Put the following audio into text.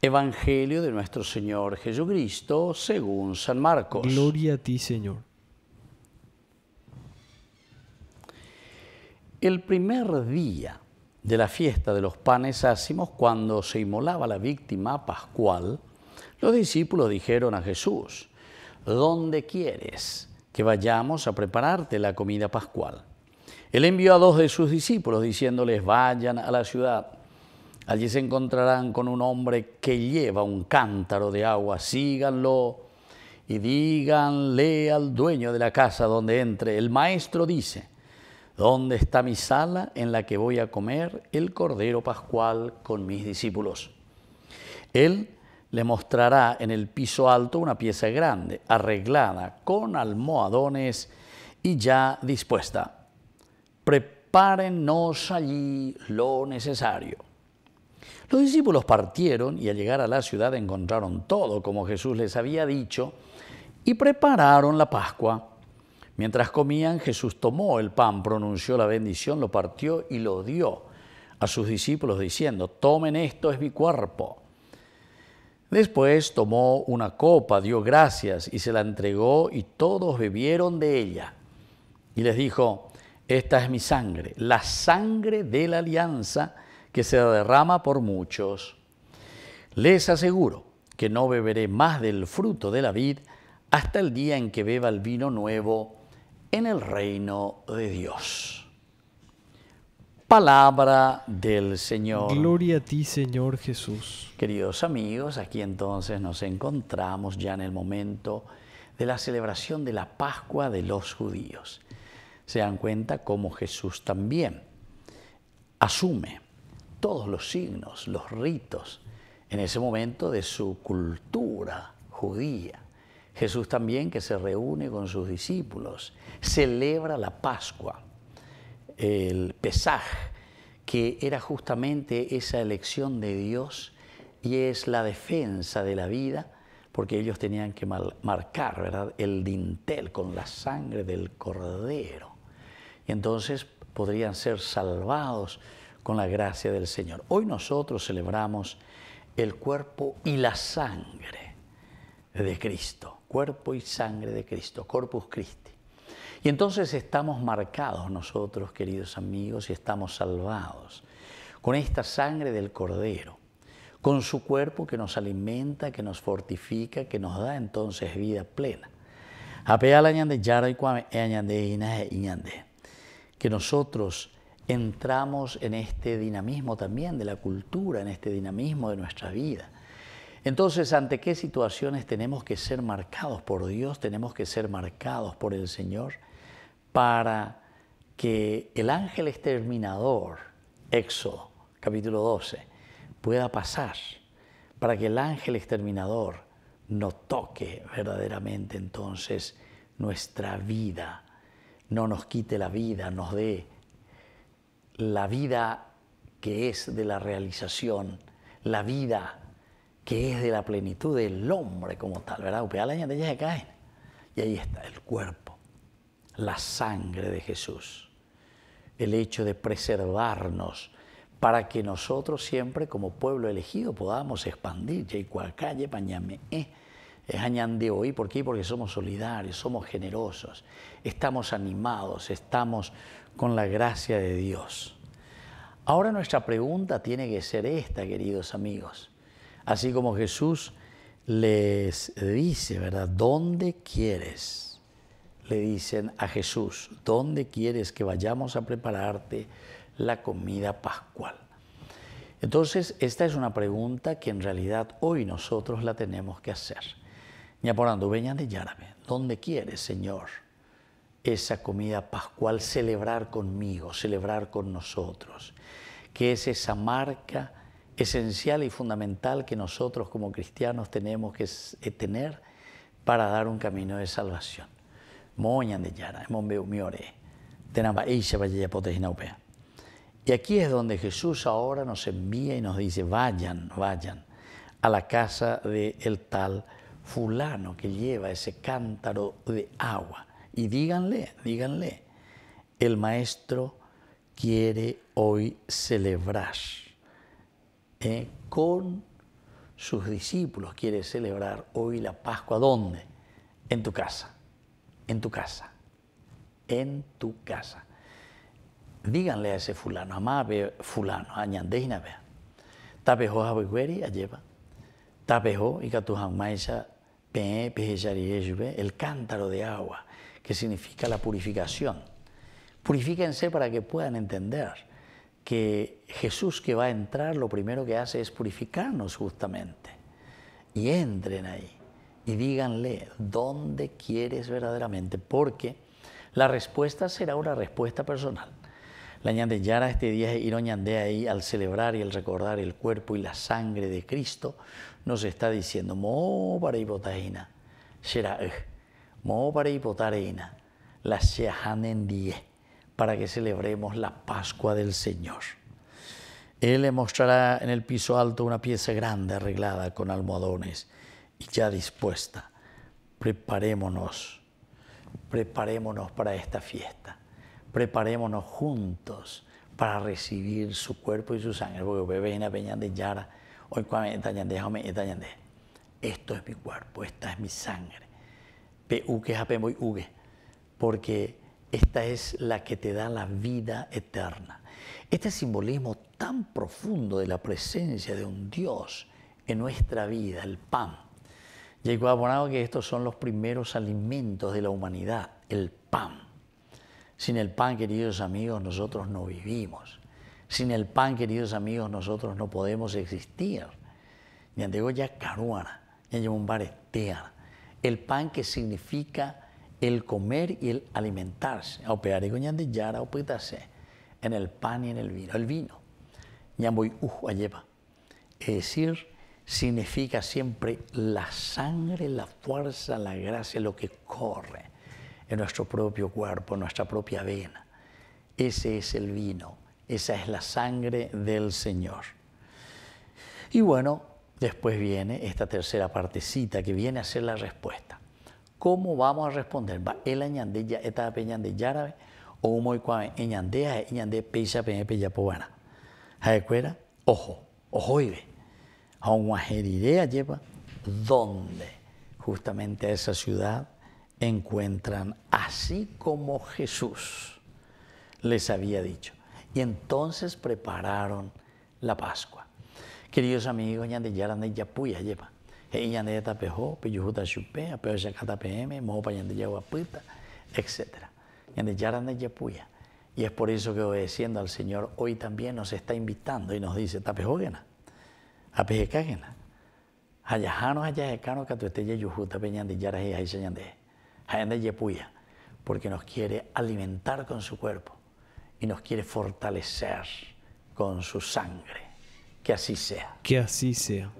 Evangelio de nuestro Señor Jesucristo según San Marcos. Gloria a ti, Señor. El primer día de la fiesta de los panes ácimos, cuando se inmolaba la víctima pascual, los discípulos dijeron a Jesús, ¿dónde quieres que vayamos a prepararte la comida pascual? Él envió a dos de sus discípulos diciéndoles, vayan a la ciudad Allí se encontrarán con un hombre que lleva un cántaro de agua. Síganlo y díganle al dueño de la casa donde entre. El maestro dice, ¿dónde está mi sala en la que voy a comer el cordero pascual con mis discípulos? Él le mostrará en el piso alto una pieza grande, arreglada, con almohadones y ya dispuesta. Prepárenos allí lo necesario. Los discípulos partieron y al llegar a la ciudad encontraron todo como Jesús les había dicho y prepararon la Pascua. Mientras comían, Jesús tomó el pan, pronunció la bendición, lo partió y lo dio a sus discípulos diciendo, tomen esto es mi cuerpo. Después tomó una copa, dio gracias y se la entregó y todos bebieron de ella. Y les dijo, esta es mi sangre, la sangre de la alianza que se derrama por muchos. Les aseguro que no beberé más del fruto de la vid hasta el día en que beba el vino nuevo en el reino de Dios. Palabra del Señor. Gloria a ti, Señor Jesús. Queridos amigos, aquí entonces nos encontramos ya en el momento de la celebración de la Pascua de los judíos. Se dan cuenta cómo Jesús también asume todos los signos, los ritos en ese momento de su cultura judía. Jesús también que se reúne con sus discípulos, celebra la Pascua, el Pesaj, que era justamente esa elección de Dios y es la defensa de la vida, porque ellos tenían que marcar ¿verdad? el dintel con la sangre del cordero. Y entonces podrían ser salvados con la gracia del Señor. Hoy nosotros celebramos el cuerpo y la sangre de Cristo, cuerpo y sangre de Cristo, corpus Christi. Y entonces estamos marcados nosotros, queridos amigos, y estamos salvados con esta sangre del Cordero, con su cuerpo que nos alimenta, que nos fortifica, que nos da entonces vida plena. E e e que nosotros entramos en este dinamismo también de la cultura, en este dinamismo de nuestra vida. Entonces, ¿ante qué situaciones tenemos que ser marcados por Dios? Tenemos que ser marcados por el Señor para que el ángel exterminador, Éxodo, capítulo 12, pueda pasar, para que el ángel exterminador no toque verdaderamente entonces nuestra vida, no nos quite la vida, nos dé la vida que es de la realización, la vida que es de la plenitud del hombre como tal, ¿verdad? Y ahí está el cuerpo, la sangre de Jesús, el hecho de preservarnos para que nosotros siempre como pueblo elegido podamos expandir, es de hoy, ¿por qué? Porque somos solidarios, somos generosos, estamos animados, estamos con la gracia de Dios. Ahora nuestra pregunta tiene que ser esta, queridos amigos. Así como Jesús les dice, ¿verdad? ¿Dónde quieres? Le dicen a Jesús, ¿dónde quieres que vayamos a prepararte la comida pascual? Entonces, esta es una pregunta que en realidad hoy nosotros la tenemos que hacer mi apurando, de donde quieres, Señor, esa comida pascual, celebrar conmigo, celebrar con nosotros, que es esa marca esencial y fundamental que nosotros como cristianos tenemos que eh, tener para dar un camino de salvación. Moñan de Y aquí es donde Jesús ahora nos envía y nos dice, vayan, vayan a la casa del de tal fulano que lleva ese cántaro de agua. Y díganle, díganle, el maestro quiere hoy celebrar ¿eh? con sus discípulos, quiere celebrar hoy la Pascua. ¿Dónde? En tu casa, en tu casa, en tu casa. Díganle a ese fulano, amabe fulano, y vea. Tapejo a lleva. Tapejo y que tu el cántaro de agua, que significa la purificación. Purifíquense para que puedan entender que Jesús que va a entrar lo primero que hace es purificarnos justamente. Y entren ahí y díganle dónde quieres verdaderamente, porque la respuesta será una respuesta personal. La Yara este día de ahí, al celebrar y al recordar el cuerpo y la sangre de Cristo, nos está diciendo, mo para hipotaína, será mo para la en para que celebremos la Pascua del Señor. Él le mostrará en el piso alto una pieza grande arreglada con almohadones y ya dispuesta. Preparémonos, preparémonos para esta fiesta preparémonos juntos para recibir su cuerpo y su sangre, porque de Yara, hoy esto es mi cuerpo, esta es mi sangre. Porque esta es la que te da la vida eterna. Este simbolismo tan profundo de la presencia de un Dios en nuestra vida, el pan. Llegó abonado que estos son los primeros alimentos de la humanidad, el pan. Sin el pan, queridos amigos, nosotros no vivimos. Sin el pan, queridos amigos, nosotros no podemos existir. ya caruana, ya El pan que significa el comer y el alimentarse. y En el pan y en el vino. El vino. ya Es decir, significa siempre la sangre, la fuerza, la gracia, lo que corre en nuestro propio cuerpo, en nuestra propia vena. Ese es el vino, esa es la sangre del Señor. Y bueno, después viene esta tercera partecita que viene a ser la respuesta. ¿Cómo vamos a responder? Va, el ya está peñande yarabe, o humo añandea, es peisa, peña, peña, pobana. ojo, ojo y ve. A un idea lleva, ¿dónde? Justamente a esa ciudad encuentran así como Jesús les había dicho. Y entonces prepararon la Pascua. Queridos amigos, ñande yarane yapuya lleva? Hei ñande yatapejo, peyujuta chupe, apeo shakata pm, mopa ñande yaguaputa, etc. Ñande yarane yapuya. Y es por eso que obedeciendo al Señor hoy también nos está invitando y nos dice, tapejogena, apejecágena, ayajanos ayajecanos que tu esté yeyujuta, peñande yaraje, ahí señande porque nos quiere alimentar con su cuerpo y nos quiere fortalecer con su sangre. Que así sea. Que así sea.